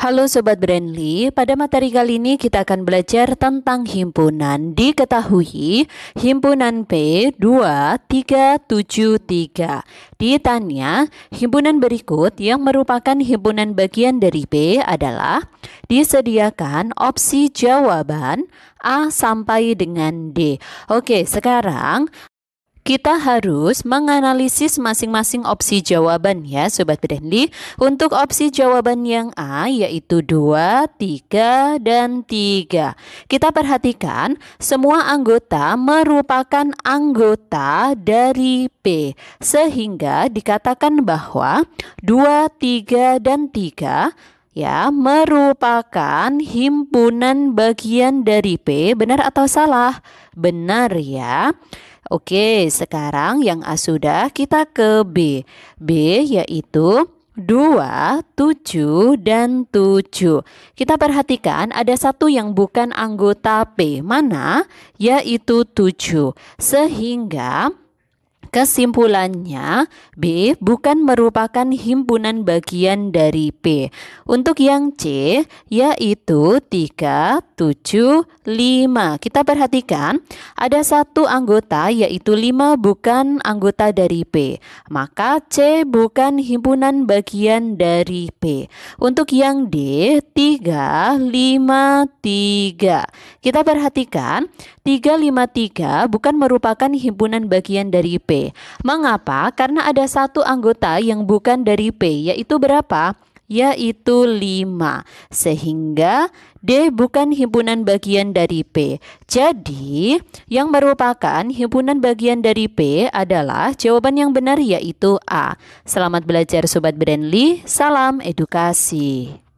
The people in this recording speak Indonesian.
Halo Sobat Brandly, pada materi kali ini kita akan belajar tentang himpunan. Diketahui himpunan P2373. Ditanya, himpunan berikut yang merupakan himpunan bagian dari P adalah disediakan opsi jawaban A sampai dengan D. Oke, sekarang kita harus menganalisis masing-masing opsi jawaban ya Sobat Bedandi. Untuk opsi jawaban yang A yaitu 2, 3, dan 3. Kita perhatikan semua anggota merupakan anggota dari P. Sehingga dikatakan bahwa 2, 3, dan 3 ya merupakan himpunan bagian dari P, benar atau salah? Benar ya. Oke, sekarang yang A sudah kita ke B. B yaitu 2, 7, dan 7. Kita perhatikan ada satu yang bukan anggota P. Mana? Yaitu 7. Sehingga Kesimpulannya, B bukan merupakan himpunan bagian dari P. Untuk yang C, yaitu 3, 7, 5. Kita perhatikan, ada satu anggota, yaitu 5 bukan anggota dari P. Maka C bukan himpunan bagian dari P. Untuk yang D, 3, 5, 3. Kita perhatikan, 3, 5, 3 bukan merupakan himpunan bagian dari P Mengapa? Karena ada satu anggota yang bukan dari P, yaitu berapa? Yaitu 5. Sehingga D bukan himpunan bagian dari P. Jadi, yang merupakan himpunan bagian dari P adalah jawaban yang benar yaitu A. Selamat belajar Sobat Brandly, salam edukasi.